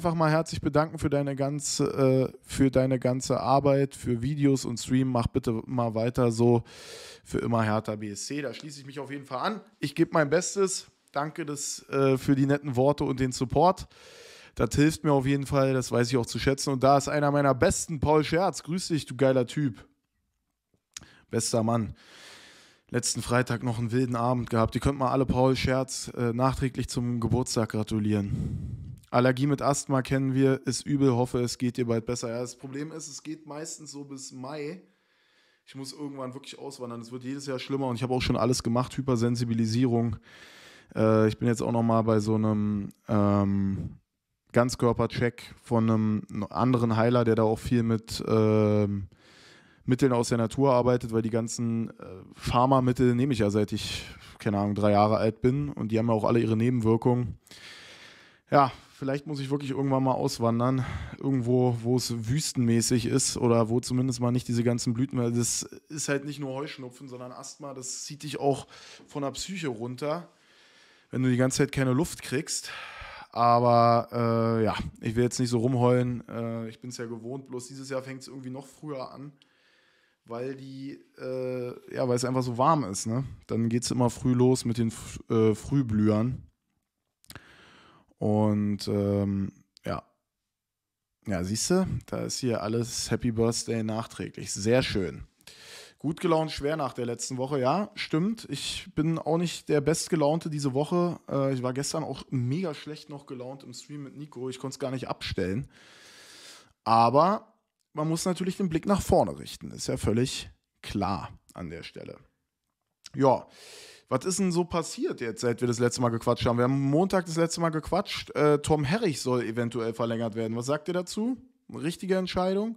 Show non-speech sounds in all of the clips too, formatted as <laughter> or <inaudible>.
einfach mal herzlich bedanken für deine ganze, äh, für deine ganze Arbeit, für Videos und Stream. Mach bitte mal weiter so für immer Hertha BSC. Da schließe ich mich auf jeden Fall an. Ich gebe mein Bestes. Danke das, äh, für die netten Worte und den Support. Das hilft mir auf jeden Fall, das weiß ich auch zu schätzen. Und da ist einer meiner besten, Paul Scherz. Grüß dich, du geiler Typ. Bester Mann letzten Freitag noch einen wilden Abend gehabt. Ihr könnt mal alle Paul Scherz äh, nachträglich zum Geburtstag gratulieren. Allergie mit Asthma kennen wir, ist übel, hoffe, es geht dir bald besser. Ja, das Problem ist, es geht meistens so bis Mai. Ich muss irgendwann wirklich auswandern. Es wird jedes Jahr schlimmer und ich habe auch schon alles gemacht, Hypersensibilisierung. Äh, ich bin jetzt auch nochmal bei so einem ähm, Ganzkörpercheck von einem anderen Heiler, der da auch viel mit ähm, Mitteln aus der Natur arbeitet, weil die ganzen äh, Pharmamittel nehme ich ja seit ich, keine Ahnung, drei Jahre alt bin und die haben ja auch alle ihre Nebenwirkungen. Ja, Vielleicht muss ich wirklich irgendwann mal auswandern, irgendwo, wo es wüstenmäßig ist oder wo zumindest mal nicht diese ganzen Blüten, weil das ist halt nicht nur Heuschnupfen, sondern Asthma, das zieht dich auch von der Psyche runter, wenn du die ganze Zeit keine Luft kriegst. Aber äh, ja, ich will jetzt nicht so rumheulen. Äh, ich bin es ja gewohnt. Bloß dieses Jahr fängt es irgendwie noch früher an, weil die, äh, ja, weil es einfach so warm ist. Ne? Dann geht es immer früh los mit den äh, Frühblühern. Und ähm, ja. Ja, siehst du, da ist hier alles Happy Birthday nachträglich. Sehr schön. Gut gelaunt, schwer nach der letzten Woche, ja, stimmt. Ich bin auch nicht der Bestgelaunte diese Woche. Äh, ich war gestern auch mega schlecht noch gelaunt im Stream mit Nico. Ich konnte es gar nicht abstellen. Aber man muss natürlich den Blick nach vorne richten. Ist ja völlig klar an der Stelle. Ja, was ist denn so passiert jetzt, seit wir das letzte Mal gequatscht haben? Wir haben Montag das letzte Mal gequatscht. Äh, Tom Herrich soll eventuell verlängert werden. Was sagt ihr dazu? Richtige Entscheidung?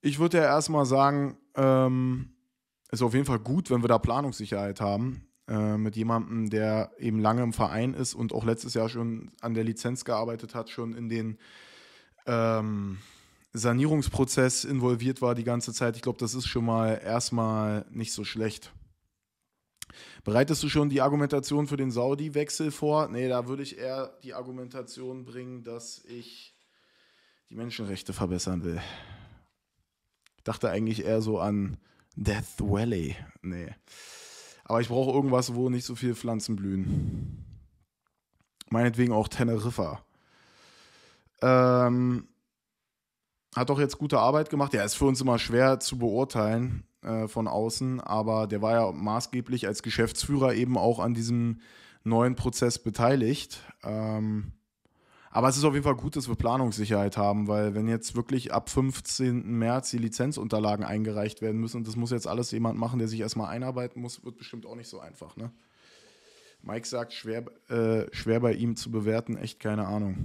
Ich würde ja erstmal sagen, ähm, ist auf jeden Fall gut, wenn wir da Planungssicherheit haben äh, mit jemandem, der eben lange im Verein ist und auch letztes Jahr schon an der Lizenz gearbeitet hat, schon in den ähm, Sanierungsprozess involviert war die ganze Zeit. Ich glaube, das ist schon mal erstmal nicht so schlecht. Bereitest du schon die Argumentation für den Saudi-Wechsel vor? Nee, da würde ich eher die Argumentation bringen, dass ich die Menschenrechte verbessern will. Ich dachte eigentlich eher so an Death Valley. Nee. Aber ich brauche irgendwas, wo nicht so viele Pflanzen blühen. Meinetwegen auch Teneriffa. Ähm, hat doch jetzt gute Arbeit gemacht. Ja, ist für uns immer schwer zu beurteilen äh, von außen, aber der war ja maßgeblich als Geschäftsführer eben auch an diesem neuen Prozess beteiligt. Ähm, aber es ist auf jeden Fall gut, dass wir Planungssicherheit haben, weil wenn jetzt wirklich ab 15. März die Lizenzunterlagen eingereicht werden müssen und das muss jetzt alles jemand machen, der sich erstmal einarbeiten muss, wird bestimmt auch nicht so einfach. Ne? Mike sagt, schwer, äh, schwer bei ihm zu bewerten, echt keine Ahnung.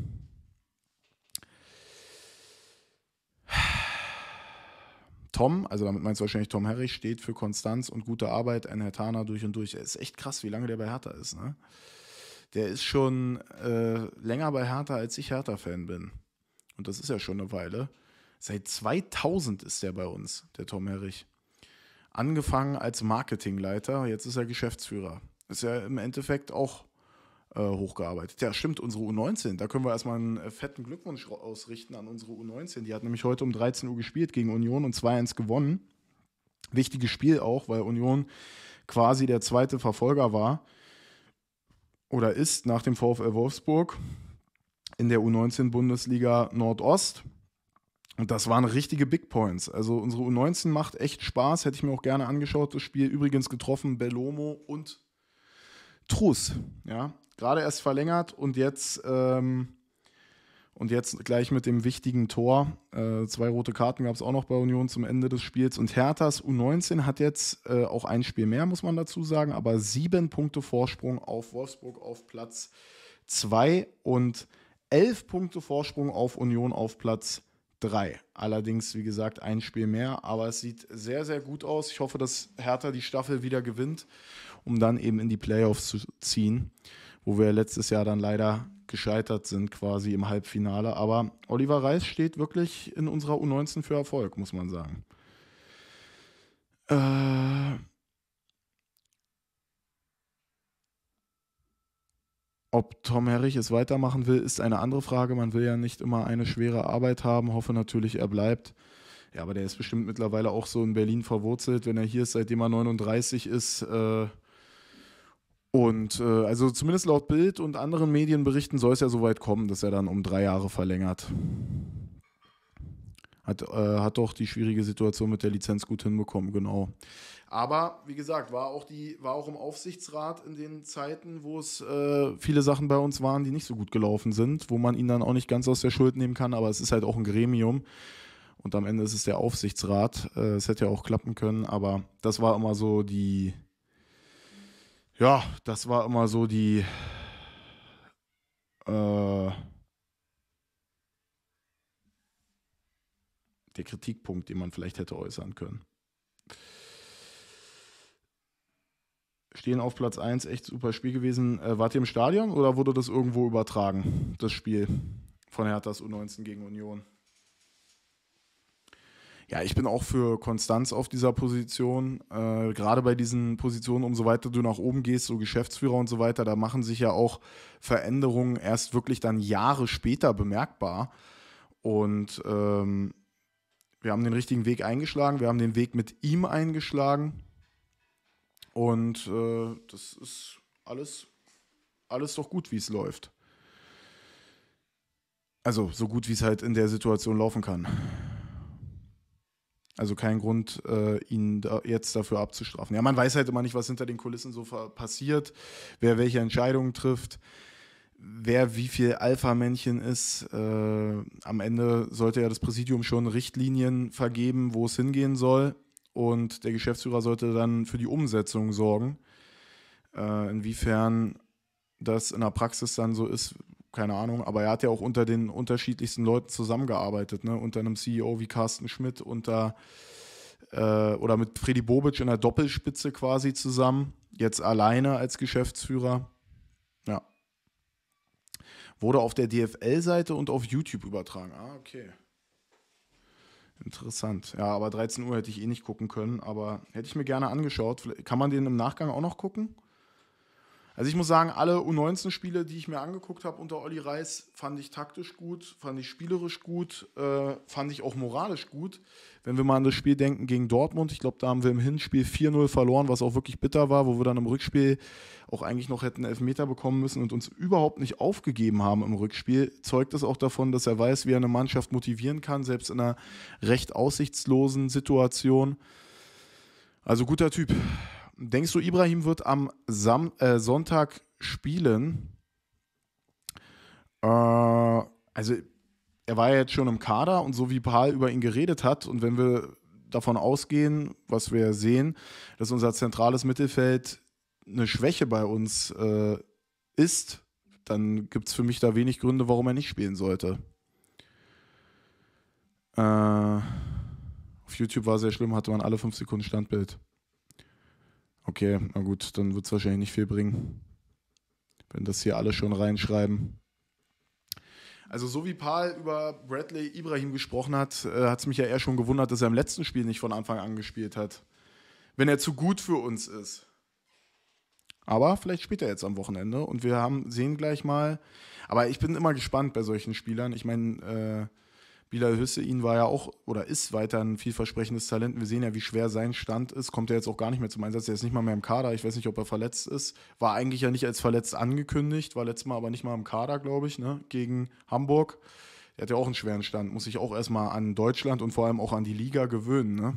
Tom, also damit meinst du wahrscheinlich Tom Herrich, steht für Konstanz und gute Arbeit, ein Hertaner durch und durch. Er ist echt krass, wie lange der bei Hertha ist, ne? Der ist schon äh, länger bei Hertha, als ich Hertha-Fan bin. Und das ist ja schon eine Weile. Seit 2000 ist der bei uns, der Tom Herrich. Angefangen als Marketingleiter, jetzt ist er Geschäftsführer. Ist ja im Endeffekt auch äh, hochgearbeitet. Ja, stimmt, unsere U19. Da können wir erstmal einen äh, fetten Glückwunsch ausrichten an unsere U19. Die hat nämlich heute um 13 Uhr gespielt gegen Union und 2-1 gewonnen. Wichtiges Spiel auch, weil Union quasi der zweite Verfolger war oder ist nach dem VfL Wolfsburg in der U19 Bundesliga Nordost. Und das waren richtige Big Points. Also unsere U19 macht echt Spaß, hätte ich mir auch gerne angeschaut, das Spiel. Übrigens getroffen Bellomo und Trus. Ja, gerade erst verlängert und jetzt, ähm, und jetzt gleich mit dem wichtigen Tor. Äh, zwei rote Karten gab es auch noch bei Union zum Ende des Spiels. Und Herthas U19 hat jetzt äh, auch ein Spiel mehr, muss man dazu sagen, aber sieben Punkte Vorsprung auf Wolfsburg auf Platz 2 und elf Punkte Vorsprung auf Union auf Platz 2. Drei. Allerdings, wie gesagt, ein Spiel mehr, aber es sieht sehr, sehr gut aus. Ich hoffe, dass Hertha die Staffel wieder gewinnt, um dann eben in die Playoffs zu ziehen wo wir letztes Jahr dann leider gescheitert sind quasi im Halbfinale. Aber Oliver Reis steht wirklich in unserer U19 für Erfolg, muss man sagen. Äh, ob Tom Herrich es weitermachen will, ist eine andere Frage. Man will ja nicht immer eine schwere Arbeit haben. Hoffe natürlich, er bleibt. Ja, aber der ist bestimmt mittlerweile auch so in Berlin verwurzelt. Wenn er hier ist, seitdem er 39 ist, äh, und äh, also zumindest laut Bild und anderen Medienberichten soll es ja so weit kommen, dass er dann um drei Jahre verlängert. Hat, äh, hat doch die schwierige Situation mit der Lizenz gut hinbekommen, genau. Aber wie gesagt, war auch, die, war auch im Aufsichtsrat in den Zeiten, wo es äh, viele Sachen bei uns waren, die nicht so gut gelaufen sind, wo man ihn dann auch nicht ganz aus der Schuld nehmen kann, aber es ist halt auch ein Gremium. Und am Ende ist es der Aufsichtsrat. Äh, es hätte ja auch klappen können, aber das war immer so die, ja, das war immer so die. Äh, der Kritikpunkt, den man vielleicht hätte äußern können. Stehen auf Platz 1, echt super Spiel gewesen. Äh, wart ihr im Stadion oder wurde das irgendwo übertragen, das Spiel von Herthas U19 gegen Union? Ja, ich bin auch für Konstanz auf dieser Position. Äh, gerade bei diesen Positionen, umso weiter du nach oben gehst, so Geschäftsführer und so weiter, da machen sich ja auch Veränderungen erst wirklich dann Jahre später bemerkbar. Und ähm, wir haben den richtigen Weg eingeschlagen, wir haben den Weg mit ihm eingeschlagen. Und äh, das ist alles, alles doch gut, wie es läuft. Also so gut, wie es halt in der Situation laufen kann. Also kein Grund, äh, ihn da jetzt dafür abzustrafen. Ja, man weiß halt immer nicht, was hinter den Kulissen so passiert, wer welche Entscheidungen trifft, wer wie viel Alpha-Männchen ist. Äh, am Ende sollte ja das Präsidium schon Richtlinien vergeben, wo es hingehen soll. Und der Geschäftsführer sollte dann für die Umsetzung sorgen. Äh, inwiefern das in der Praxis dann so ist, keine Ahnung, aber er hat ja auch unter den unterschiedlichsten Leuten zusammengearbeitet, ne? unter einem CEO wie Carsten Schmidt, unter äh, oder mit Freddy Bobic in der Doppelspitze quasi zusammen, jetzt alleine als Geschäftsführer. Ja. Wurde auf der DFL-Seite und auf YouTube übertragen. Ah, okay. Interessant. Ja, aber 13 Uhr hätte ich eh nicht gucken können, aber hätte ich mir gerne angeschaut. kann man den im Nachgang auch noch gucken? Also ich muss sagen, alle U19-Spiele, die ich mir angeguckt habe unter Olli Reis, fand ich taktisch gut, fand ich spielerisch gut, äh, fand ich auch moralisch gut. Wenn wir mal an das Spiel denken gegen Dortmund, ich glaube, da haben wir im Hinspiel 4-0 verloren, was auch wirklich bitter war, wo wir dann im Rückspiel auch eigentlich noch hätten Elfmeter bekommen müssen und uns überhaupt nicht aufgegeben haben im Rückspiel, zeugt es auch davon, dass er weiß, wie er eine Mannschaft motivieren kann, selbst in einer recht aussichtslosen Situation. Also guter Typ, Denkst du, Ibrahim wird am Sam äh, Sonntag spielen? Äh, also, er war ja jetzt schon im Kader und so wie Paul über ihn geredet hat, und wenn wir davon ausgehen, was wir sehen, dass unser zentrales Mittelfeld eine Schwäche bei uns äh, ist, dann gibt es für mich da wenig Gründe, warum er nicht spielen sollte. Äh, auf YouTube war sehr schlimm, hatte man alle fünf Sekunden Standbild. Okay, na gut, dann wird es wahrscheinlich nicht viel bringen, wenn das hier alle schon reinschreiben. Also so wie Paul über Bradley Ibrahim gesprochen hat, äh, hat es mich ja eher schon gewundert, dass er im letzten Spiel nicht von Anfang an gespielt hat. Wenn er zu gut für uns ist. Aber vielleicht spielt er jetzt am Wochenende und wir haben, sehen gleich mal. Aber ich bin immer gespannt bei solchen Spielern. Ich meine, äh, Bilal Hüssein war ja auch oder ist weiter ein vielversprechendes Talent. Wir sehen ja, wie schwer sein Stand ist. Kommt er jetzt auch gar nicht mehr zum Einsatz. Er ist nicht mal mehr im Kader. Ich weiß nicht, ob er verletzt ist. War eigentlich ja nicht als verletzt angekündigt, war letztes Mal aber nicht mal im Kader, glaube ich, ne? gegen Hamburg. Er hat ja auch einen schweren Stand. Muss sich auch erstmal an Deutschland und vor allem auch an die Liga gewöhnen. Ne?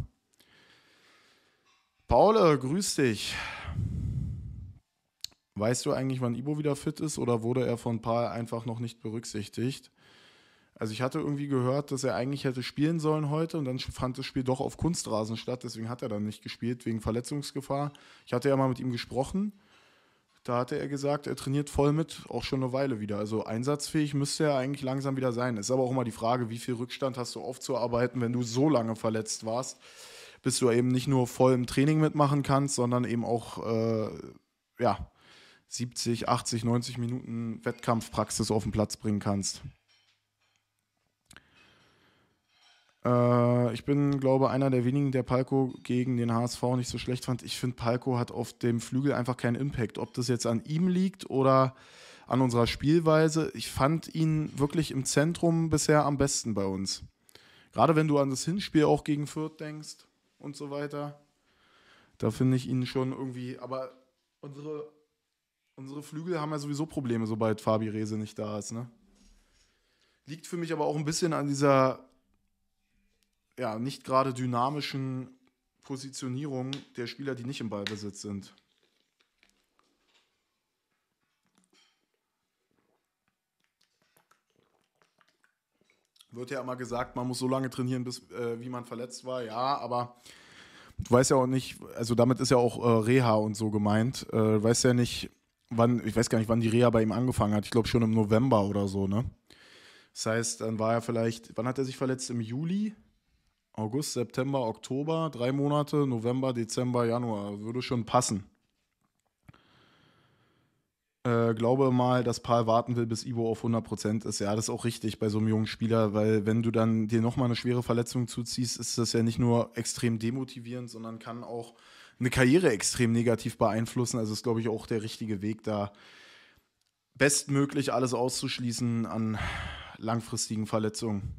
Paul, grüß dich. Weißt du eigentlich, wann Ibo wieder fit ist oder wurde er von Paul einfach noch nicht berücksichtigt? Also ich hatte irgendwie gehört, dass er eigentlich hätte spielen sollen heute und dann fand das Spiel doch auf Kunstrasen statt, deswegen hat er dann nicht gespielt, wegen Verletzungsgefahr. Ich hatte ja mal mit ihm gesprochen, da hatte er gesagt, er trainiert voll mit, auch schon eine Weile wieder. Also einsatzfähig müsste er eigentlich langsam wieder sein. Ist aber auch immer die Frage, wie viel Rückstand hast du aufzuarbeiten, wenn du so lange verletzt warst, bis du eben nicht nur voll im Training mitmachen kannst, sondern eben auch, äh, ja, 70, 80, 90 Minuten Wettkampfpraxis auf den Platz bringen kannst. Äh, ich bin, glaube ich, einer der wenigen, der Palko gegen den HSV nicht so schlecht fand. Ich finde, Palko hat auf dem Flügel einfach keinen Impact. Ob das jetzt an ihm liegt oder an unserer Spielweise. Ich fand ihn wirklich im Zentrum bisher am besten bei uns. Gerade wenn du an das Hinspiel auch gegen Fürth denkst und so weiter. Da finde ich ihn schon irgendwie, aber unsere, unsere Flügel haben ja sowieso Probleme, sobald Fabi Rese nicht da ist. Ne? Liegt für mich aber auch ein bisschen an dieser ja, nicht gerade dynamischen Positionierung der Spieler, die nicht im Ballbesitz sind. Wird ja immer gesagt, man muss so lange trainieren, bis äh, wie man verletzt war. Ja, aber du weißt ja auch nicht, also damit ist ja auch äh, Reha und so gemeint. Äh, weißt ja nicht, wann, ich weiß gar nicht, wann die Reha bei ihm angefangen hat. Ich glaube schon im November oder so, ne? Das heißt, dann war er vielleicht, wann hat er sich verletzt? Im Juli? August, September, Oktober, drei Monate, November, Dezember, Januar. Würde schon passen. Äh, glaube mal, dass Paul warten will, bis Ibo auf 100% ist. Ja, das ist auch richtig bei so einem jungen Spieler, weil wenn du dann dir nochmal eine schwere Verletzung zuziehst, ist das ja nicht nur extrem demotivierend, sondern kann auch eine Karriere extrem negativ beeinflussen. Also ist, glaube ich, auch der richtige Weg, da bestmöglich alles auszuschließen an langfristigen Verletzungen.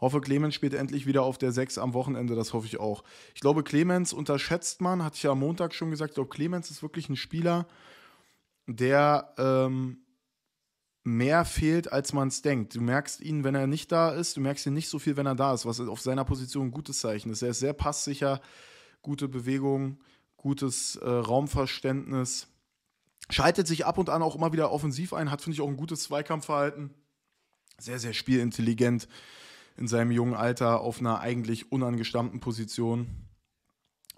Hoffe, Clemens spielt endlich wieder auf der 6 am Wochenende, das hoffe ich auch. Ich glaube, Clemens unterschätzt man, hatte ich ja am Montag schon gesagt. Ich glaube, Clemens ist wirklich ein Spieler, der ähm, mehr fehlt, als man es denkt. Du merkst ihn, wenn er nicht da ist, du merkst ihn nicht so viel, wenn er da ist, was auf seiner Position ein gutes Zeichen ist. Er ist sehr passsicher, gute Bewegung, gutes äh, Raumverständnis. Schaltet sich ab und an auch immer wieder offensiv ein, hat, finde ich, auch ein gutes Zweikampfverhalten. Sehr, sehr spielintelligent in seinem jungen Alter auf einer eigentlich unangestammten Position.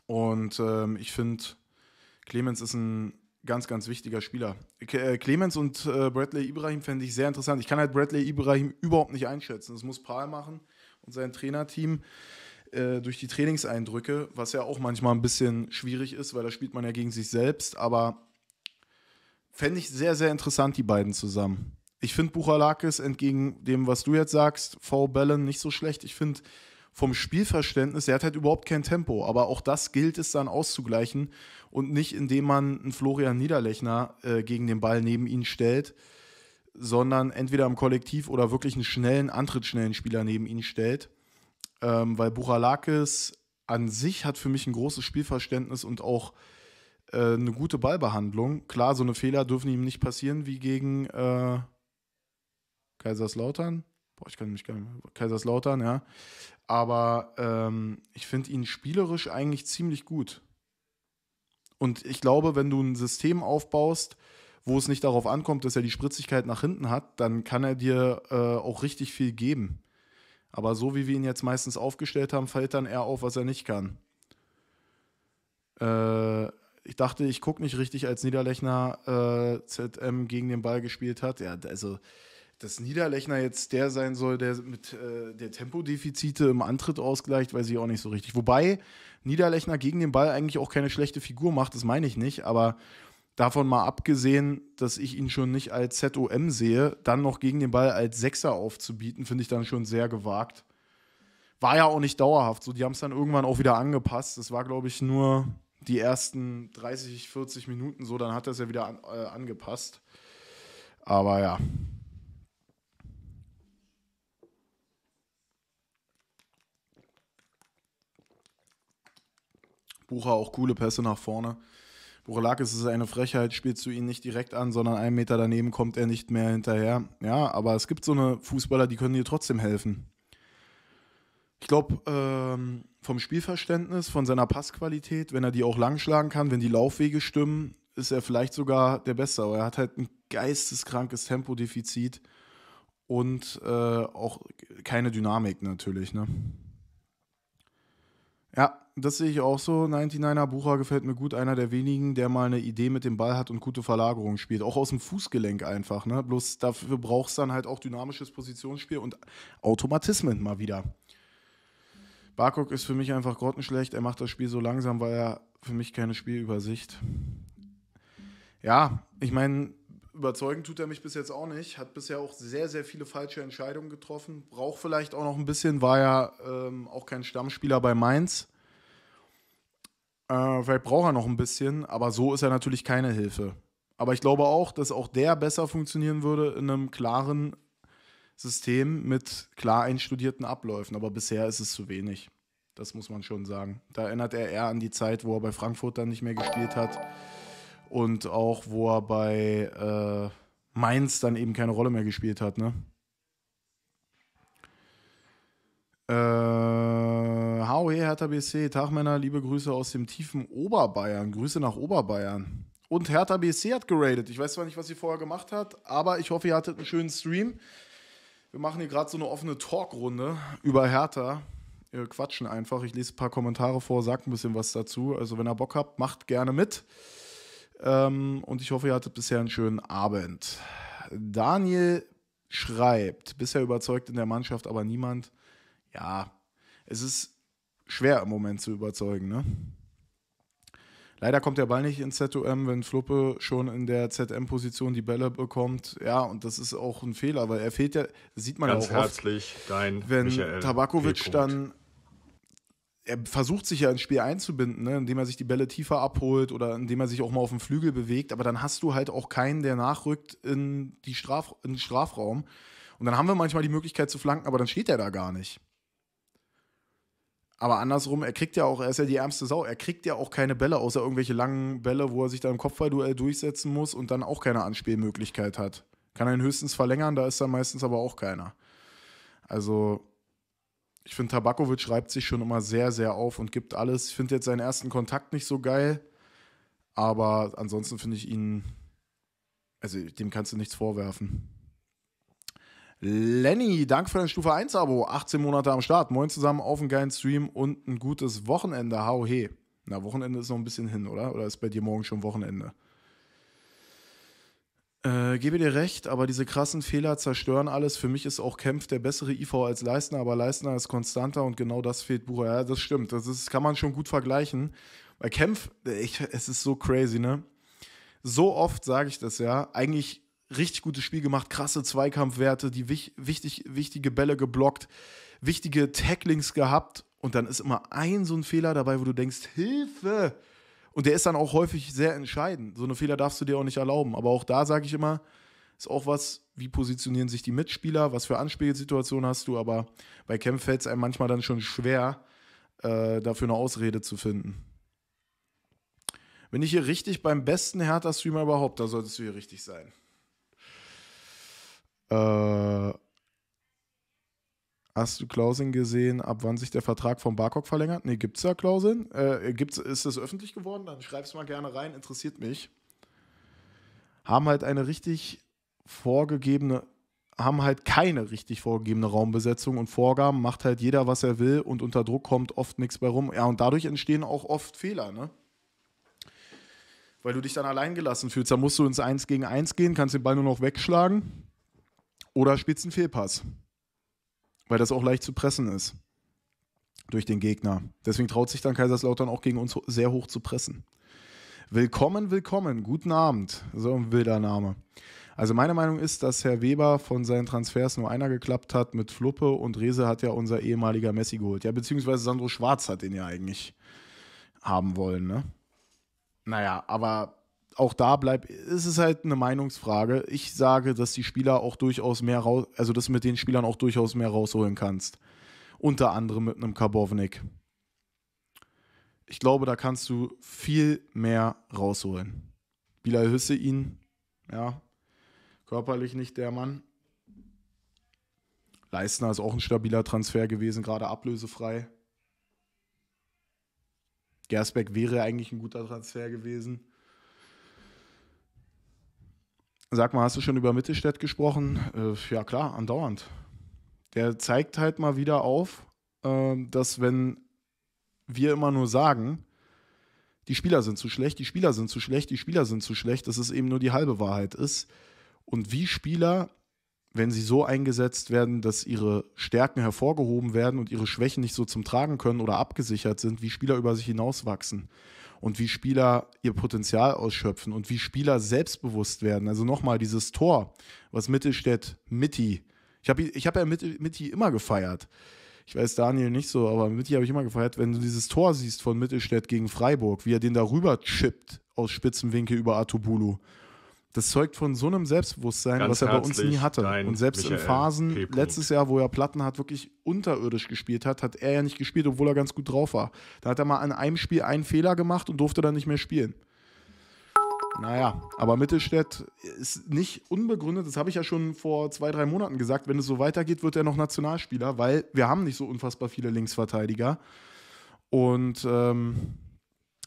Und ähm, ich finde, Clemens ist ein ganz, ganz wichtiger Spieler. Äh, Clemens und äh, Bradley Ibrahim fände ich sehr interessant. Ich kann halt Bradley Ibrahim überhaupt nicht einschätzen. Das muss Paul machen und sein Trainerteam äh, durch die Trainingseindrücke, was ja auch manchmal ein bisschen schwierig ist, weil da spielt man ja gegen sich selbst. Aber fände ich sehr, sehr interessant, die beiden zusammen. Ich finde Buchalakis entgegen dem, was du jetzt sagst, V. Bellen nicht so schlecht. Ich finde vom Spielverständnis, er hat halt überhaupt kein Tempo. Aber auch das gilt es dann auszugleichen und nicht, indem man einen Florian Niederlechner äh, gegen den Ball neben ihn stellt, sondern entweder im Kollektiv oder wirklich einen schnellen, antrittsschnellen Spieler neben ihn stellt. Ähm, weil Buchalakis an sich hat für mich ein großes Spielverständnis und auch äh, eine gute Ballbehandlung. Klar, so eine Fehler dürfen ihm nicht passieren wie gegen. Äh, Kaiserslautern. Boah, ich kann mich gar nicht mehr. Kaiserslautern, ja. Aber ähm, ich finde ihn spielerisch eigentlich ziemlich gut. Und ich glaube, wenn du ein System aufbaust, wo es nicht darauf ankommt, dass er die Spritzigkeit nach hinten hat, dann kann er dir äh, auch richtig viel geben. Aber so wie wir ihn jetzt meistens aufgestellt haben, fällt dann eher auf, was er nicht kann. Äh, ich dachte, ich gucke nicht richtig, als Niederlechner äh, ZM gegen den Ball gespielt hat. Ja, also dass Niederlechner jetzt der sein soll, der mit äh, der Tempodefizite im Antritt ausgleicht, weiß ich auch nicht so richtig. Wobei Niederlechner gegen den Ball eigentlich auch keine schlechte Figur macht, das meine ich nicht, aber davon mal abgesehen, dass ich ihn schon nicht als ZOM sehe, dann noch gegen den Ball als Sechser aufzubieten, finde ich dann schon sehr gewagt. War ja auch nicht dauerhaft, so die haben es dann irgendwann auch wieder angepasst. Das war glaube ich nur die ersten 30, 40 Minuten so, dann hat er es ja wieder an, äh, angepasst. Aber ja, Bucher auch coole Pässe nach vorne. Borelakis ist eine Frechheit, spielst du ihn nicht direkt an, sondern einen Meter daneben kommt er nicht mehr hinterher. Ja, aber es gibt so eine Fußballer, die können dir trotzdem helfen. Ich glaube, ähm, vom Spielverständnis, von seiner Passqualität, wenn er die auch langschlagen kann, wenn die Laufwege stimmen, ist er vielleicht sogar der Beste. Aber er hat halt ein geisteskrankes Tempodefizit und äh, auch keine Dynamik natürlich. Ne? Ja, das sehe ich auch so. 99er Bucher gefällt mir gut. Einer der wenigen, der mal eine Idee mit dem Ball hat und gute Verlagerungen spielt. Auch aus dem Fußgelenk einfach. Ne? Bloß dafür brauchst du dann halt auch dynamisches Positionsspiel und Automatismen mal wieder. Barkok ist für mich einfach grottenschlecht. Er macht das Spiel so langsam, weil er für mich keine Spielübersicht. Ja, ich meine, überzeugen tut er mich bis jetzt auch nicht. Hat bisher auch sehr, sehr viele falsche Entscheidungen getroffen. Braucht vielleicht auch noch ein bisschen, war ja ähm, auch kein Stammspieler bei Mainz. Äh, vielleicht braucht er noch ein bisschen, aber so ist er natürlich keine Hilfe. Aber ich glaube auch, dass auch der besser funktionieren würde in einem klaren System mit klar einstudierten Abläufen. Aber bisher ist es zu wenig. Das muss man schon sagen. Da erinnert er eher an die Zeit, wo er bei Frankfurt dann nicht mehr gespielt hat und auch wo er bei äh, Mainz dann eben keine Rolle mehr gespielt hat, ne? Äh, Hau hey, Hertha BSC, Tag Männer, liebe Grüße aus dem tiefen Oberbayern. Grüße nach Oberbayern. Und Hertha BSC hat geradet. Ich weiß zwar nicht, was sie vorher gemacht hat, aber ich hoffe, ihr hattet einen schönen Stream. Wir machen hier gerade so eine offene Talkrunde über Hertha. Wir quatschen einfach. Ich lese ein paar Kommentare vor, sagt ein bisschen was dazu. Also, wenn ihr Bock habt, macht gerne mit. Ähm, und ich hoffe, ihr hattet bisher einen schönen Abend. Daniel schreibt, bisher überzeugt in der Mannschaft aber niemand. Ja, es ist schwer im Moment zu überzeugen, ne? Leider kommt der Ball nicht ins ZOM, wenn Fluppe schon in der ZM-Position die Bälle bekommt. Ja, und das ist auch ein Fehler, weil er fehlt ja, sieht man Ganz ja auch herzlich oft, dein wenn Michael Tabakovic Willkommen. dann er versucht sich ja ins Spiel einzubinden, ne? indem er sich die Bälle tiefer abholt oder indem er sich auch mal auf dem Flügel bewegt, aber dann hast du halt auch keinen, der nachrückt in, die Straf in den Strafraum. Und dann haben wir manchmal die Möglichkeit zu flanken, aber dann steht er da gar nicht. Aber andersrum, er kriegt ja auch, er ist ja die ärmste Sau, er kriegt ja auch keine Bälle, außer irgendwelche langen Bälle, wo er sich dann im Kopfballduell äh, durchsetzen muss und dann auch keine Anspielmöglichkeit hat. Kann er ihn höchstens verlängern, da ist dann meistens aber auch keiner. Also, ich finde, Tabakovic reibt sich schon immer sehr, sehr auf und gibt alles. Ich finde jetzt seinen ersten Kontakt nicht so geil, aber ansonsten finde ich ihn, also dem kannst du nichts vorwerfen. Lenny, danke für dein Stufe 1-Abo. 18 Monate am Start. Moin zusammen auf einen geilen Stream und ein gutes Wochenende. Hau he. Na, Wochenende ist noch ein bisschen hin, oder? Oder ist bei dir morgen schon Wochenende? Äh, gebe dir recht, aber diese krassen Fehler zerstören alles. Für mich ist auch Kempf der bessere IV als Leistner, aber Leistner ist konstanter und genau das fehlt Bucher. Ja, das stimmt. Das ist, kann man schon gut vergleichen. Bei Kempf, äh, ich, es ist so crazy, ne? So oft sage ich das ja. Eigentlich richtig gutes Spiel gemacht, krasse Zweikampfwerte, die wich, wichtig, wichtige Bälle geblockt, wichtige Tacklings gehabt und dann ist immer ein so ein Fehler dabei, wo du denkst, Hilfe! Und der ist dann auch häufig sehr entscheidend. So eine Fehler darfst du dir auch nicht erlauben. Aber auch da sage ich immer, ist auch was, wie positionieren sich die Mitspieler, was für Anspielsituationen hast du. Aber bei Kämpfen fällt es einem manchmal dann schon schwer, äh, dafür eine Ausrede zu finden. Bin ich hier richtig beim besten Hertha-Streamer überhaupt, da solltest du hier richtig sein. Äh. Hast du Klauseln gesehen, ab wann sich der Vertrag von Barcock verlängert? Nee, gibt es da Klauseln? Äh, gibt's, ist das öffentlich geworden? Dann schreib es mal gerne rein, interessiert mich. Haben halt eine richtig vorgegebene, haben halt keine richtig vorgegebene Raumbesetzung und Vorgaben, macht halt jeder, was er will und unter Druck kommt oft nichts bei rum. Ja, und dadurch entstehen auch oft Fehler, ne? Weil du dich dann alleingelassen fühlst. Da musst du ins Eins gegen Eins gehen, kannst den Ball nur noch wegschlagen oder spielst einen Fehlpass weil das auch leicht zu pressen ist durch den Gegner. Deswegen traut sich dann Kaiserslautern auch gegen uns sehr hoch zu pressen. Willkommen, willkommen, guten Abend. So ein wilder Name. Also meine Meinung ist, dass Herr Weber von seinen Transfers nur einer geklappt hat mit Fluppe und Rese hat ja unser ehemaliger Messi geholt. Ja, beziehungsweise Sandro Schwarz hat ihn ja eigentlich haben wollen, ne? Naja, aber auch da bleibt, ist es halt eine Meinungsfrage. Ich sage, dass die Spieler auch durchaus mehr raus, also dass du mit den Spielern auch durchaus mehr rausholen kannst. Unter anderem mit einem Karbovnik. Ich glaube, da kannst du viel mehr rausholen. Bilal Hüsse ihn, ja, körperlich nicht der Mann. Leistner ist auch ein stabiler Transfer gewesen, gerade ablösefrei. Gersbeck wäre eigentlich ein guter Transfer gewesen. Sag mal, hast du schon über Mittelstädt gesprochen? Äh, ja, klar, andauernd. Der zeigt halt mal wieder auf, äh, dass wenn wir immer nur sagen, die Spieler sind zu schlecht, die Spieler sind zu schlecht, die Spieler sind zu schlecht, dass es eben nur die halbe Wahrheit ist. Und wie Spieler, wenn sie so eingesetzt werden, dass ihre Stärken hervorgehoben werden und ihre Schwächen nicht so zum Tragen können oder abgesichert sind, wie Spieler über sich hinauswachsen und wie Spieler ihr Potenzial ausschöpfen und wie Spieler selbstbewusst werden. Also nochmal dieses Tor, was Mittelstädt, Mitti, ich habe ich hab ja Mitti immer gefeiert. Ich weiß Daniel nicht so, aber Mitti habe ich immer gefeiert, wenn du dieses Tor siehst von Mittelstädt gegen Freiburg, wie er den darüber chippt aus Spitzenwinkel über Atubulu das zeugt von so einem Selbstbewusstsein, Ganz was er bei uns nie hatte. Und selbst Michael in Phasen, letztes Jahr, wo er Platten hat, wirklich unterirdisch gespielt hat, hat er ja nicht gespielt, obwohl er ganz gut drauf war. Da hat er mal an einem Spiel einen Fehler gemacht und durfte dann nicht mehr spielen. Naja, aber Mittelstädt ist nicht unbegründet, das habe ich ja schon vor zwei, drei Monaten gesagt. Wenn es so weitergeht, wird er noch Nationalspieler, weil wir haben nicht so unfassbar viele Linksverteidiger. Und ähm,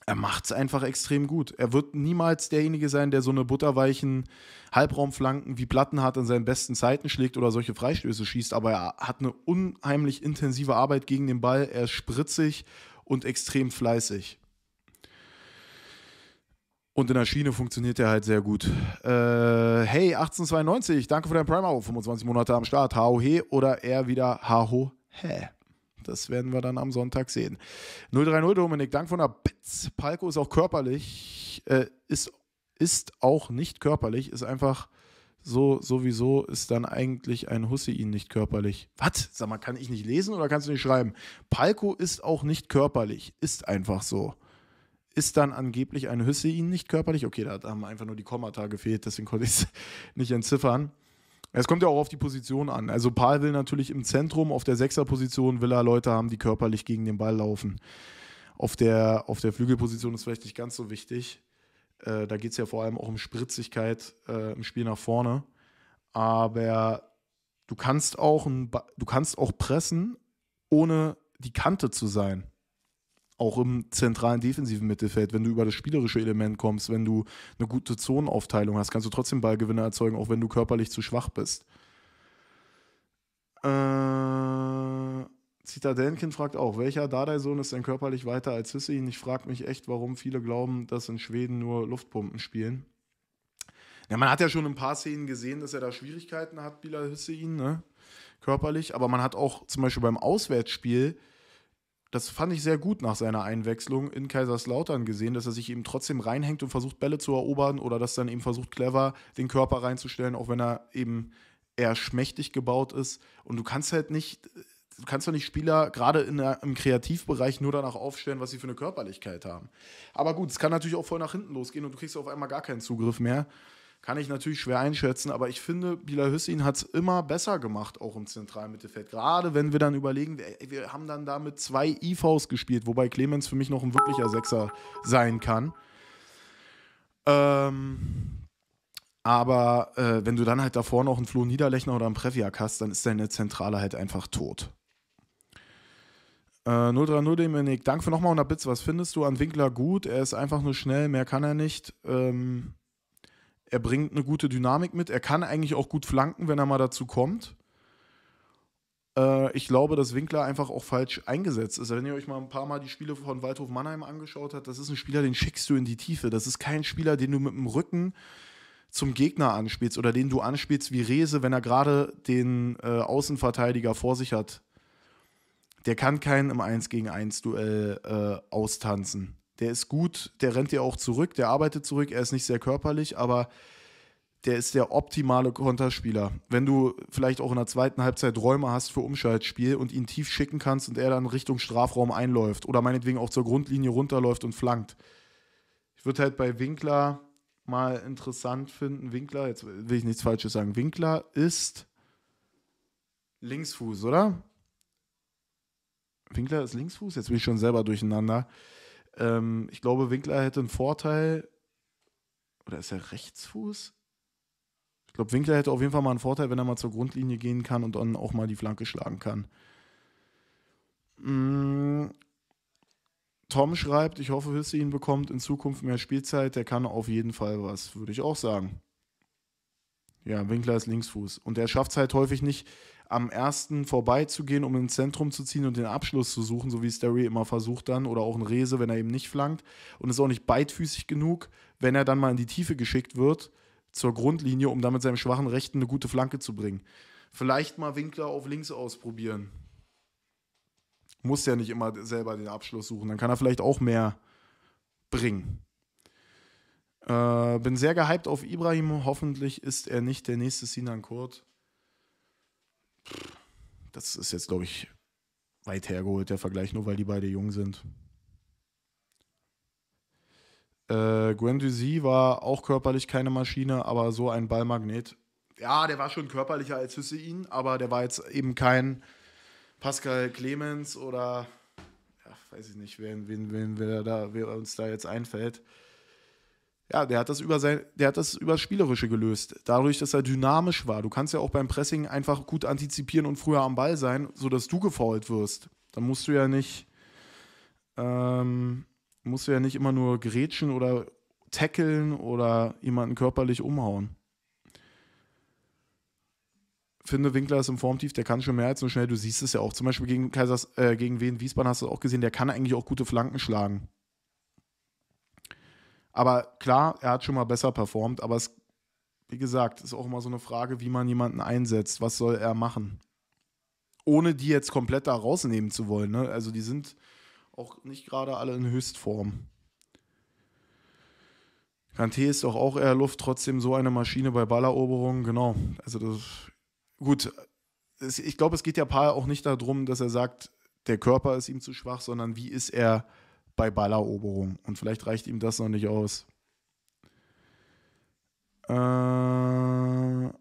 er macht es einfach extrem gut. Er wird niemals derjenige sein, der so eine butterweichen Halbraumflanken wie Platten hat in seinen besten Zeiten schlägt oder solche Freistöße schießt, aber er hat eine unheimlich intensive Arbeit gegen den Ball. Er ist spritzig und extrem fleißig. Und in der Schiene funktioniert er halt sehr gut. Äh, hey, 1892, danke für dein prime 25 Monate am Start. Hau he oder er wieder Haho hä. Das werden wir dann am Sonntag sehen. 030 Dominik, Dank von der Bitz. Palko ist auch körperlich, äh, ist, ist auch nicht körperlich, ist einfach so, sowieso ist dann eigentlich ein Hussein nicht körperlich. Was? Sag mal, kann ich nicht lesen oder kannst du nicht schreiben? Palko ist auch nicht körperlich, ist einfach so. Ist dann angeblich ein Hüssein nicht körperlich? Okay, da haben einfach nur die Kommata gefehlt, deswegen konnte ich es <laughs> nicht entziffern. Es kommt ja auch auf die Position an. Also Paul will natürlich im Zentrum, auf der Sechserposition will er Leute haben, die körperlich gegen den Ball laufen. Auf der, auf der Flügelposition ist vielleicht nicht ganz so wichtig. Äh, da geht es ja vor allem auch um Spritzigkeit äh, im Spiel nach vorne. Aber du kannst auch ein, du kannst auch pressen, ohne die Kante zu sein auch im zentralen defensiven Mittelfeld, wenn du über das spielerische Element kommst, wenn du eine gute Zonenaufteilung hast, kannst du trotzdem Ballgewinne erzeugen, auch wenn du körperlich zu schwach bist. Äh, Zitadellenkind fragt auch, welcher dadai sohn ist denn körperlich weiter als Hüssein? Ich frage mich echt, warum viele glauben, dass in Schweden nur Luftpumpen spielen. Ja, man hat ja schon ein paar Szenen gesehen, dass er da Schwierigkeiten hat, Bilal Hüssein, ne? körperlich. Aber man hat auch zum Beispiel beim Auswärtsspiel das fand ich sehr gut nach seiner Einwechslung in Kaiserslautern gesehen, dass er sich eben trotzdem reinhängt und versucht, Bälle zu erobern oder dass dann eben versucht, clever den Körper reinzustellen, auch wenn er eben eher schmächtig gebaut ist. Und du kannst halt nicht, du kannst doch nicht Spieler gerade im Kreativbereich nur danach aufstellen, was sie für eine Körperlichkeit haben. Aber gut, es kann natürlich auch voll nach hinten losgehen und du kriegst auf einmal gar keinen Zugriff mehr. Kann ich natürlich schwer einschätzen, aber ich finde, Bilal Hüssein hat es immer besser gemacht, auch im zentralen Mittelfeld. Gerade wenn wir dann überlegen, wir, wir haben dann da mit zwei IVs gespielt, wobei Clemens für mich noch ein wirklicher Sechser sein kann. Ähm, aber äh, wenn du dann halt davor noch einen Flo Niederlechner oder einen Previak hast, dann ist deine Zentrale halt einfach tot. Äh, 030 Dominik, danke für nochmal 100 Bits. Was findest du an Winkler gut? Er ist einfach nur schnell, mehr kann er nicht. Ähm, er bringt eine gute Dynamik mit. Er kann eigentlich auch gut flanken, wenn er mal dazu kommt. Äh, ich glaube, dass Winkler einfach auch falsch eingesetzt ist. Wenn ihr euch mal ein paar Mal die Spiele von Waldhof Mannheim angeschaut habt, das ist ein Spieler, den schickst du in die Tiefe. Das ist kein Spieler, den du mit dem Rücken zum Gegner anspielst oder den du anspielst wie Rese, wenn er gerade den äh, Außenverteidiger vor sich hat. Der kann keinen im 1 gegen 1 Duell äh, austanzen der ist gut, der rennt dir auch zurück, der arbeitet zurück, er ist nicht sehr körperlich, aber der ist der optimale Konterspieler. Wenn du vielleicht auch in der zweiten Halbzeit Räume hast für Umschaltspiel und ihn tief schicken kannst und er dann Richtung Strafraum einläuft oder meinetwegen auch zur Grundlinie runterläuft und flankt. Ich würde halt bei Winkler mal interessant finden. Winkler, jetzt will ich nichts Falsches sagen. Winkler ist Linksfuß, oder? Winkler ist Linksfuß? Jetzt bin ich schon selber durcheinander. Ähm, ich glaube, Winkler hätte einen Vorteil. Oder ist er Rechtsfuß? Ich glaube, Winkler hätte auf jeden Fall mal einen Vorteil, wenn er mal zur Grundlinie gehen kann und dann auch mal die Flanke schlagen kann. Mm. Tom schreibt, ich hoffe, Hüsse ihn bekommt in Zukunft mehr Spielzeit. Der kann auf jeden Fall was, würde ich auch sagen. Ja, Winkler ist Linksfuß. Und der schafft es halt häufig nicht, am ersten vorbeizugehen, um ins Zentrum zu ziehen und den Abschluss zu suchen, so wie Sterry immer versucht dann, oder auch ein Rese, wenn er eben nicht flankt. Und ist auch nicht beidfüßig genug, wenn er dann mal in die Tiefe geschickt wird, zur Grundlinie, um damit seinem schwachen Rechten eine gute Flanke zu bringen. Vielleicht mal Winkler auf links ausprobieren. Muss ja nicht immer selber den Abschluss suchen, dann kann er vielleicht auch mehr bringen. Äh, bin sehr gehypt auf Ibrahim. Hoffentlich ist er nicht der nächste Sinan Kurt das ist jetzt, glaube ich, weit hergeholt, der Vergleich, nur weil die beide jung sind. Äh, Gwen Duzy war auch körperlich keine Maschine, aber so ein Ballmagnet. Ja, der war schon körperlicher als Hüssein, aber der war jetzt eben kein Pascal Clemens oder ja, weiß ich nicht, wen, wen, wen, wer, da, wer uns da jetzt einfällt ja, der hat das über sein, der hat das über Spielerische gelöst. Dadurch, dass er dynamisch war. Du kannst ja auch beim Pressing einfach gut antizipieren und früher am Ball sein, sodass du gefault wirst. Dann musst du ja nicht, ähm, musst du ja nicht immer nur grätschen oder tackeln oder jemanden körperlich umhauen. Finde Winkler ist im Formtief, der kann schon mehr als so schnell. Du siehst es ja auch. Zum Beispiel gegen Kaisers, äh, gegen Wien Wiesbaden hast du auch gesehen, der kann eigentlich auch gute Flanken schlagen. Aber klar, er hat schon mal besser performt, aber es, wie gesagt, ist auch immer so eine Frage, wie man jemanden einsetzt. Was soll er machen? Ohne die jetzt komplett da rausnehmen zu wollen. Ne? Also die sind auch nicht gerade alle in Höchstform. Kanté ist doch auch eher Luft, trotzdem so eine Maschine bei Balleroberungen, genau. Also das, gut, ich glaube, es geht ja Paar auch nicht darum, dass er sagt, der Körper ist ihm zu schwach, sondern wie ist er bei Balleroberung. Und vielleicht reicht ihm das noch nicht aus. Äh,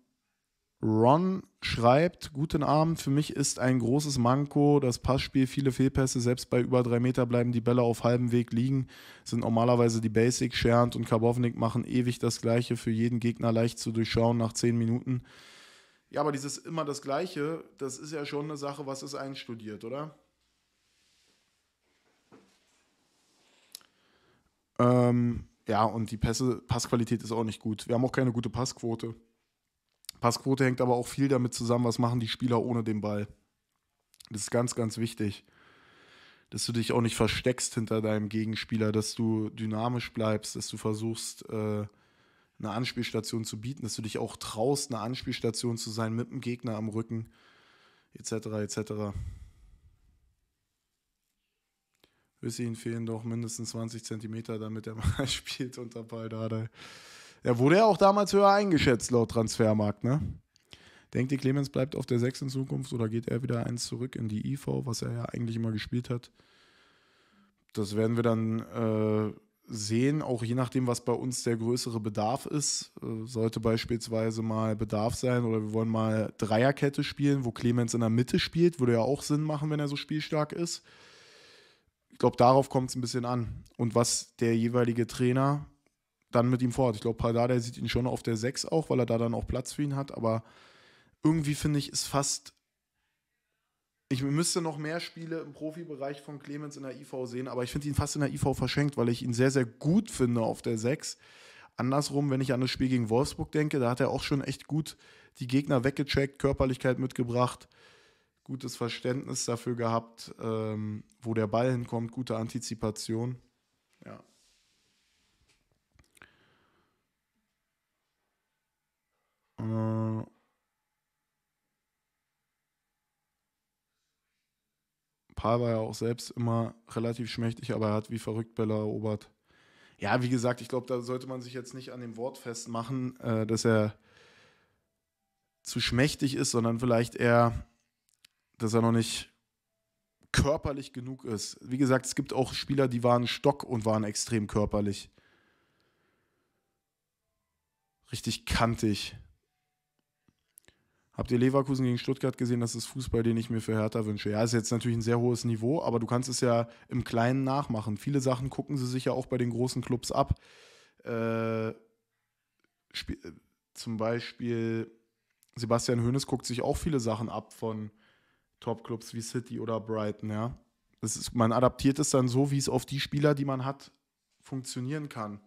Ron schreibt: Guten Abend, für mich ist ein großes Manko das Passspiel, viele Fehlpässe, selbst bei über drei Meter bleiben die Bälle auf halbem Weg liegen, sind normalerweise die Basic, Schernd und Karbovnik machen ewig das Gleiche, für jeden Gegner leicht zu durchschauen nach zehn Minuten. Ja, aber dieses immer das Gleiche, das ist ja schon eine Sache, was es einstudiert, oder? Ähm, ja, und die Pässe, Passqualität ist auch nicht gut. Wir haben auch keine gute Passquote. Passquote hängt aber auch viel damit zusammen, was machen die Spieler ohne den Ball. Das ist ganz, ganz wichtig, dass du dich auch nicht versteckst hinter deinem Gegenspieler, dass du dynamisch bleibst, dass du versuchst, äh, eine Anspielstation zu bieten, dass du dich auch traust, eine Anspielstation zu sein mit dem Gegner am Rücken, etc., etc. Bis Össin fehlen doch mindestens 20 Zentimeter, damit er <laughs> mal spielt unter Paldadei. Er wurde ja auch damals höher eingeschätzt laut Transfermarkt, ne? Denkt ihr, Clemens bleibt auf der 6 in Zukunft oder geht er wieder eins zurück in die IV, was er ja eigentlich immer gespielt hat? Das werden wir dann äh, sehen, auch je nachdem, was bei uns der größere Bedarf ist. Äh, sollte beispielsweise mal Bedarf sein oder wir wollen mal Dreierkette spielen, wo Clemens in der Mitte spielt, würde ja auch Sinn machen, wenn er so spielstark ist glaube, darauf kommt es ein bisschen an. Und was der jeweilige Trainer dann mit ihm vorhat. Ich glaube, Pardada sieht ihn schon auf der 6 auch, weil er da dann auch Platz für ihn hat. Aber irgendwie finde ich, ist fast. Ich müsste noch mehr Spiele im Profibereich von Clemens in der IV sehen, aber ich finde ihn fast in der IV verschenkt, weil ich ihn sehr, sehr gut finde auf der 6. Andersrum, wenn ich an das Spiel gegen Wolfsburg denke, da hat er auch schon echt gut die Gegner weggecheckt, Körperlichkeit mitgebracht gutes Verständnis dafür gehabt, ähm, wo der Ball hinkommt, gute Antizipation. Ja. Äh, Paul war ja auch selbst immer relativ schmächtig, aber er hat wie verrückt Bälle erobert. Ja, wie gesagt, ich glaube, da sollte man sich jetzt nicht an dem Wort festmachen, äh, dass er zu schmächtig ist, sondern vielleicht eher dass er noch nicht körperlich genug ist. Wie gesagt, es gibt auch Spieler, die waren stock und waren extrem körperlich. Richtig kantig. Habt ihr Leverkusen gegen Stuttgart gesehen? Das ist Fußball, den ich mir für Hertha wünsche. Ja, ist jetzt natürlich ein sehr hohes Niveau, aber du kannst es ja im Kleinen nachmachen. Viele Sachen gucken sie sich ja auch bei den großen Clubs ab. Äh, äh zum Beispiel Sebastian Hoeneß guckt sich auch viele Sachen ab von Top-Clubs wie City oder Brighton, ja. Das ist, man adaptiert es dann so, wie es auf die Spieler, die man hat, funktionieren kann.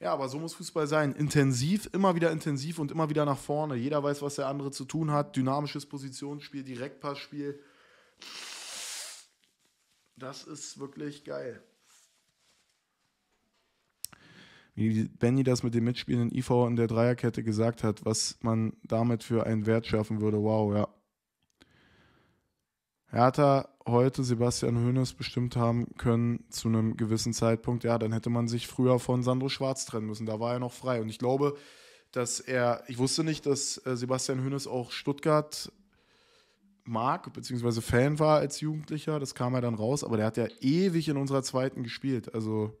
Ja, aber so muss Fußball sein. Intensiv, immer wieder intensiv und immer wieder nach vorne. Jeder weiß, was der andere zu tun hat. Dynamisches Positionsspiel, Direktpassspiel. Das ist wirklich geil. Wie Benny das mit dem mitspielenden IV in der Dreierkette gesagt hat, was man damit für einen Wert schaffen würde. Wow, ja. Hertha heute Sebastian Hoeneß bestimmt haben können zu einem gewissen Zeitpunkt, ja, dann hätte man sich früher von Sandro Schwarz trennen müssen. Da war er noch frei. Und ich glaube, dass er, ich wusste nicht, dass äh, Sebastian Hoeneß auch Stuttgart mag, beziehungsweise Fan war als Jugendlicher. Das kam er dann raus, aber der hat ja ewig in unserer zweiten gespielt. Also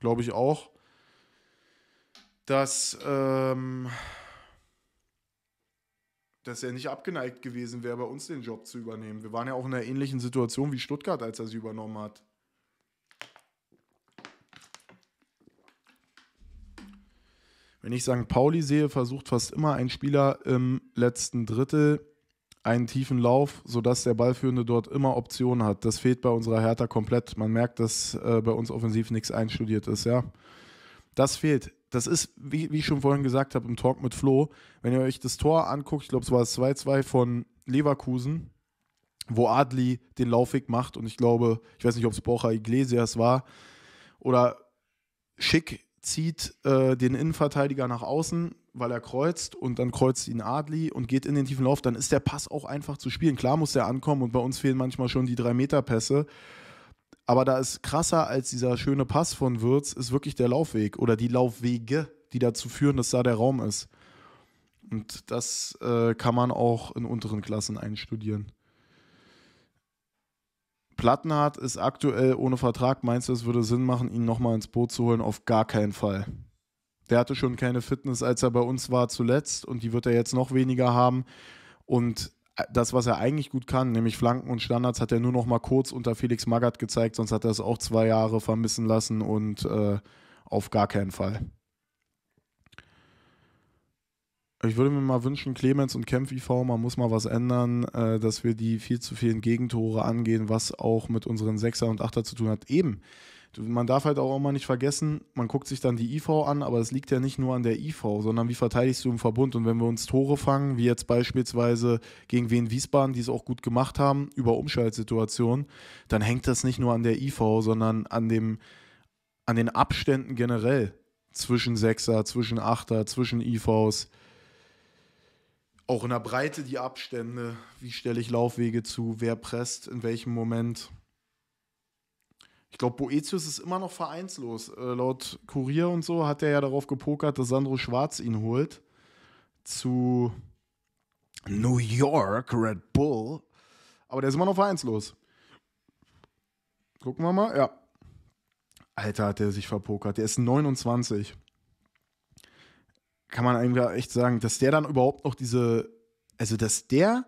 glaube ich auch, dass. Ähm dass er nicht abgeneigt gewesen wäre, bei uns den Job zu übernehmen. Wir waren ja auch in einer ähnlichen Situation wie Stuttgart, als er sie übernommen hat. Wenn ich St. Pauli sehe, versucht fast immer ein Spieler im letzten Drittel einen tiefen Lauf, sodass der Ballführende dort immer Optionen hat. Das fehlt bei unserer Hertha komplett. Man merkt, dass äh, bei uns offensiv nichts einstudiert ist, ja. Das fehlt das ist, wie, wie ich schon vorhin gesagt habe im Talk mit Flo, wenn ihr euch das Tor anguckt, ich glaube, es war 2-2 von Leverkusen, wo Adli den Laufweg macht und ich glaube, ich weiß nicht, ob es Borja Iglesias war oder Schick zieht äh, den Innenverteidiger nach außen, weil er kreuzt und dann kreuzt ihn Adli und geht in den tiefen Lauf, dann ist der Pass auch einfach zu spielen. Klar muss der ankommen und bei uns fehlen manchmal schon die 3-Meter-Pässe aber da ist krasser als dieser schöne Pass von Würz, ist wirklich der Laufweg oder die Laufwege, die dazu führen, dass da der Raum ist. Und das äh, kann man auch in unteren Klassen einstudieren. Plattenhardt ist aktuell ohne Vertrag. Meinst du, es würde Sinn machen, ihn nochmal ins Boot zu holen? Auf gar keinen Fall. Der hatte schon keine Fitness, als er bei uns war zuletzt und die wird er jetzt noch weniger haben. Und äh, das, was er eigentlich gut kann, nämlich Flanken und Standards, hat er nur noch mal kurz unter Felix Magath gezeigt, sonst hat er es auch zwei Jahre vermissen lassen und äh, auf gar keinen Fall. Ich würde mir mal wünschen, Clemens und Kempf IV, man muss mal was ändern, äh, dass wir die viel zu vielen Gegentore angehen, was auch mit unseren Sechser und Achter zu tun hat. Eben, man darf halt auch immer nicht vergessen, man guckt sich dann die IV an, aber es liegt ja nicht nur an der IV, sondern wie verteidigst du im Verbund? Und wenn wir uns Tore fangen, wie jetzt beispielsweise gegen Wien Wiesbaden, die es auch gut gemacht haben, über Umschaltsituationen, dann hängt das nicht nur an der IV, sondern an, dem, an den Abständen generell zwischen Sechser, zwischen Achter, zwischen IVs. Auch in der Breite die Abstände, wie stelle ich Laufwege zu, wer presst, in welchem Moment ich glaube, Boetius ist immer noch vereinslos. Äh, laut Kurier und so hat er ja darauf gepokert, dass Sandro Schwarz ihn holt zu New York Red Bull. Aber der ist immer noch vereinslos. Gucken wir mal. Ja. Alter, hat der sich verpokert. Der ist 29. Kann man eigentlich echt sagen, dass der dann überhaupt noch diese. Also, dass der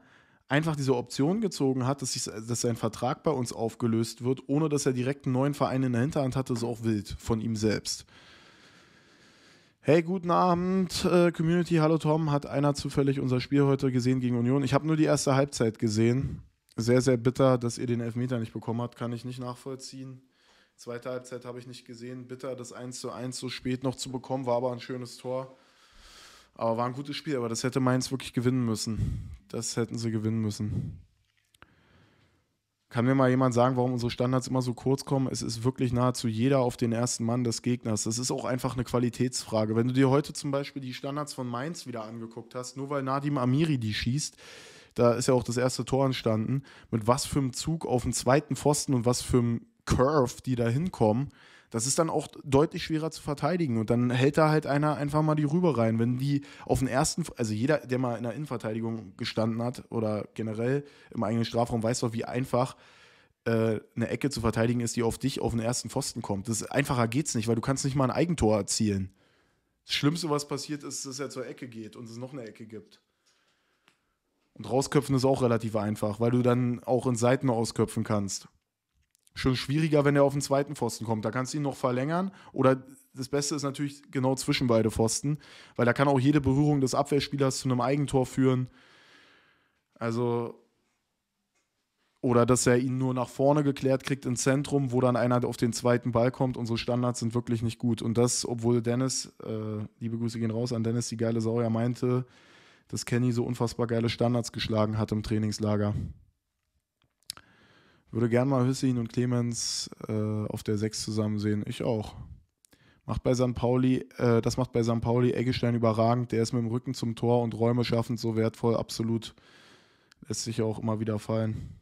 einfach diese Option gezogen hat, dass, ich, dass sein Vertrag bei uns aufgelöst wird, ohne dass er direkt einen neuen Verein in der Hinterhand hatte, ist auch wild von ihm selbst. Hey, guten Abend, äh, Community. Hallo Tom. Hat einer zufällig unser Spiel heute gesehen gegen Union? Ich habe nur die erste Halbzeit gesehen. Sehr, sehr bitter, dass ihr den Elfmeter nicht bekommen habt. Kann ich nicht nachvollziehen. Zweite Halbzeit habe ich nicht gesehen. Bitter, das 1 zu 1 so spät noch zu bekommen, war aber ein schönes Tor. Aber war ein gutes Spiel, aber das hätte Mainz wirklich gewinnen müssen. Das hätten sie gewinnen müssen. Kann mir mal jemand sagen, warum unsere Standards immer so kurz kommen? Es ist wirklich nahezu jeder auf den ersten Mann des Gegners. Das ist auch einfach eine Qualitätsfrage. Wenn du dir heute zum Beispiel die Standards von Mainz wieder angeguckt hast, nur weil Nadim Amiri die schießt, da ist ja auch das erste Tor entstanden, mit was für einem Zug auf dem zweiten Pfosten und was für einem Curve die da hinkommen. Das ist dann auch deutlich schwerer zu verteidigen. Und dann hält da halt einer einfach mal die rüber rein. Wenn die auf den ersten, also jeder, der mal in der Innenverteidigung gestanden hat oder generell im eigenen Strafraum, weiß doch, wie einfach äh, eine Ecke zu verteidigen ist, die auf dich auf den ersten Pfosten kommt. Das einfacher geht's nicht, weil du kannst nicht mal ein Eigentor erzielen. Das Schlimmste, was passiert, ist, dass er zur Ecke geht und es noch eine Ecke gibt. Und rausköpfen ist auch relativ einfach, weil du dann auch in Seiten ausköpfen kannst schon schwieriger, wenn er auf den zweiten Pfosten kommt. Da kannst du ihn noch verlängern oder das Beste ist natürlich genau zwischen beide Pfosten, weil da kann auch jede Berührung des Abwehrspielers zu einem Eigentor führen. Also oder dass er ihn nur nach vorne geklärt kriegt im Zentrum, wo dann einer auf den zweiten Ball kommt. Unsere Standards sind wirklich nicht gut. Und das, obwohl Dennis, äh, liebe Grüße gehen raus an Dennis, die geile Sau, meinte, dass Kenny so unfassbar geile Standards geschlagen hat im Trainingslager. Würde gern mal Hüssein und Clemens äh, auf der 6 zusammen sehen. Ich auch. Macht bei St. Pauli, äh, das macht bei St. Pauli Eggestein überragend. Der ist mit dem Rücken zum Tor und Räume schaffend so wertvoll. Absolut. Lässt sich auch immer wieder fallen.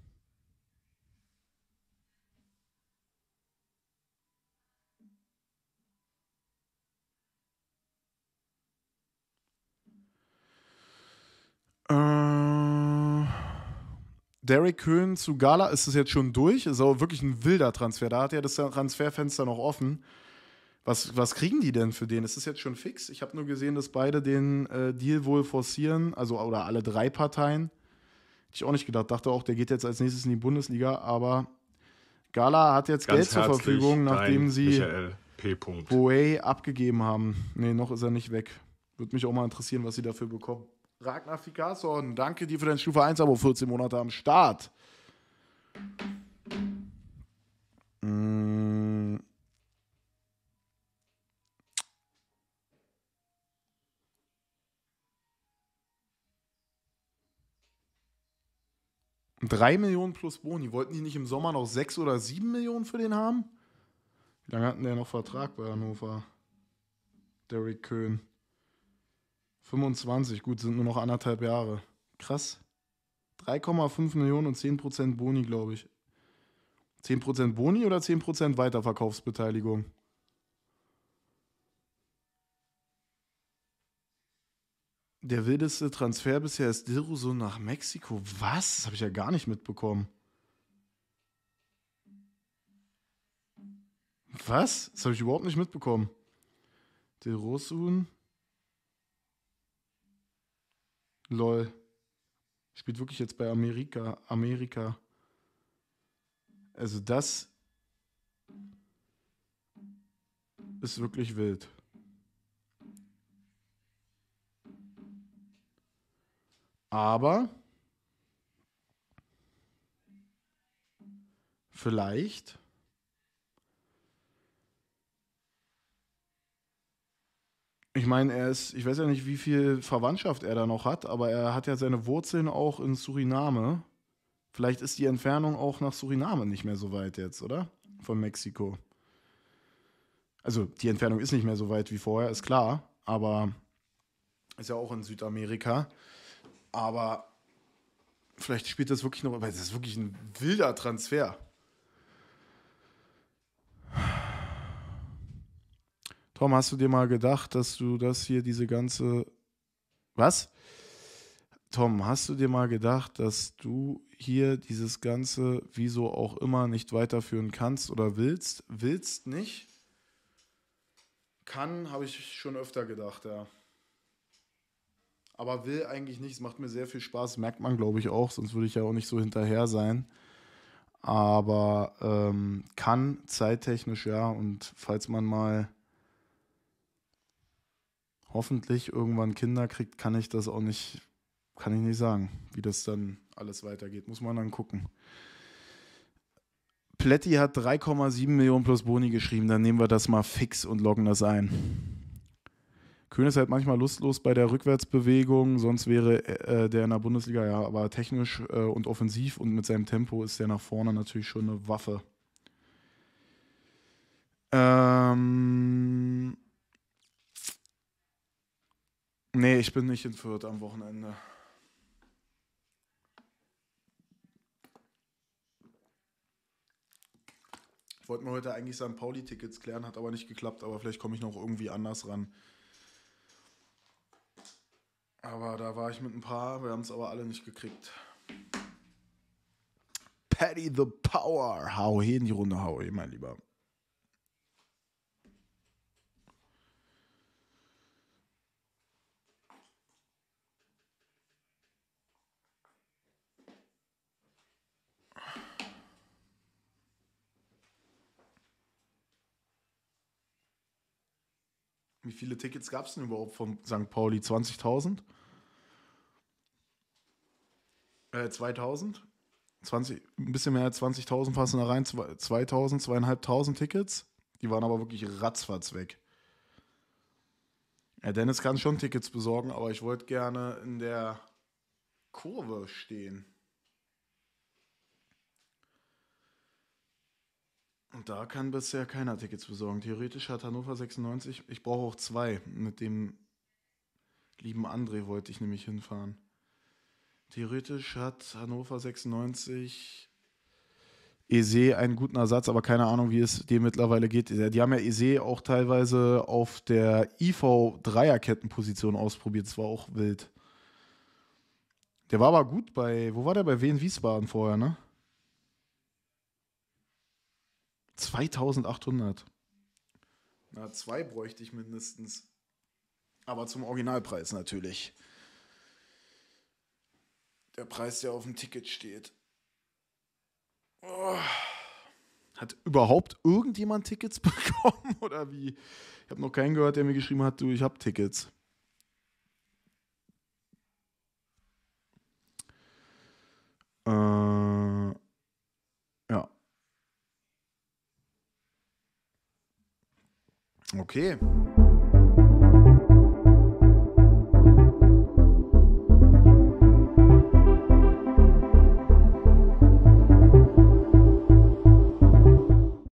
Ähm. Derek Köhn zu Gala ist es jetzt schon durch. Ist aber wirklich ein wilder Transfer. Da hat er das Transferfenster noch offen. Was, was kriegen die denn für den? Ist es jetzt schon fix? Ich habe nur gesehen, dass beide den äh, Deal wohl forcieren, also oder alle drei Parteien. Hätte ich auch nicht gedacht. Dachte auch, der geht jetzt als nächstes in die Bundesliga, aber Gala hat jetzt Ganz Geld zur Verfügung, nachdem sie Boe abgegeben haben. Nee, noch ist er nicht weg. Würde mich auch mal interessieren, was sie dafür bekommen. Ragnar Fikason, danke dir für dein Stufe 1-Abo, 14 Monate am Start. Mmh. Drei Millionen plus Boni. Wollten die nicht im Sommer noch sechs oder sieben Millionen für den haben? Wie lange hatten der noch Vertrag bei Hannover? Derek Köhn. 25, gut, sind nur noch anderthalb Jahre. Krass. 3,5 Millionen und 10% Boni, glaube ich. 10% Boni oder 10% Weiterverkaufsbeteiligung? Der wildeste Transfer bisher ist Diruso nach Mexiko. Was? Das habe ich ja gar nicht mitbekommen. Was? Das habe ich überhaupt nicht mitbekommen. Dirusun Lol. Spielt wirklich jetzt bei Amerika. Amerika. Also das ist wirklich wild. Aber vielleicht Ich meine, er ist, ich weiß ja nicht, wie viel Verwandtschaft er da noch hat, aber er hat ja seine Wurzeln auch in Suriname. Vielleicht ist die Entfernung auch nach Suriname nicht mehr so weit jetzt, oder? Von Mexiko. Also die Entfernung ist nicht mehr so weit wie vorher, ist klar, aber ist ja auch in Südamerika. Aber vielleicht spielt das wirklich noch, weil das ist wirklich ein wilder Transfer. Tom, hast du dir mal gedacht, dass du das hier, diese ganze. Was? Tom, hast du dir mal gedacht, dass du hier dieses Ganze, wieso auch immer, nicht weiterführen kannst oder willst? Willst nicht? Kann, habe ich schon öfter gedacht, ja. Aber will eigentlich nicht. Es macht mir sehr viel Spaß, merkt man, glaube ich, auch. Sonst würde ich ja auch nicht so hinterher sein. Aber ähm, kann zeittechnisch, ja. Und falls man mal hoffentlich irgendwann Kinder kriegt, kann ich das auch nicht, kann ich nicht sagen, wie das dann alles weitergeht. Muss man dann gucken. Pletti hat 3,7 Millionen plus Boni geschrieben, dann nehmen wir das mal fix und loggen das ein. Köhn ist halt manchmal lustlos bei der Rückwärtsbewegung, sonst wäre äh, äh, der in der Bundesliga ja, aber technisch äh, und offensiv und mit seinem Tempo ist der nach vorne natürlich schon eine Waffe. Ähm Nee, ich bin nicht in Fürth am Wochenende. Ich wollte mir heute eigentlich St. Pauli-Tickets klären, hat aber nicht geklappt, aber vielleicht komme ich noch irgendwie anders ran. Aber da war ich mit ein paar, wir haben es aber alle nicht gekriegt. Paddy the Power. Hau in die Runde, hau mein Lieber. Wie viele Tickets gab es denn überhaupt von St. Pauli? 20.000? Äh, 2000? 20, ein bisschen mehr als 20.000 passen da rein, 2.000, zweieinhalbtausend Tickets. Die waren aber wirklich ratzfatz weg. Ja, Dennis kann schon Tickets besorgen, aber ich wollte gerne in der Kurve stehen. Und da kann bisher keiner Tickets besorgen. Theoretisch hat Hannover 96, ich brauche auch zwei. Mit dem lieben André wollte ich nämlich hinfahren. Theoretisch hat Hannover 96 Ese einen guten Ersatz, aber keine Ahnung, wie es dem mittlerweile geht. Die haben ja Ese auch teilweise auf der IV-Dreierkettenposition ausprobiert. Das war auch wild. Der war aber gut bei, wo war der? Bei Wien Wiesbaden vorher, ne? 2800. Na, zwei bräuchte ich mindestens. Aber zum Originalpreis natürlich. Der Preis, der auf dem Ticket steht. Oh. Hat überhaupt irgendjemand Tickets <laughs> bekommen oder wie? Ich habe noch keinen gehört, der mir geschrieben hat, du, ich habe Tickets. Äh Okay.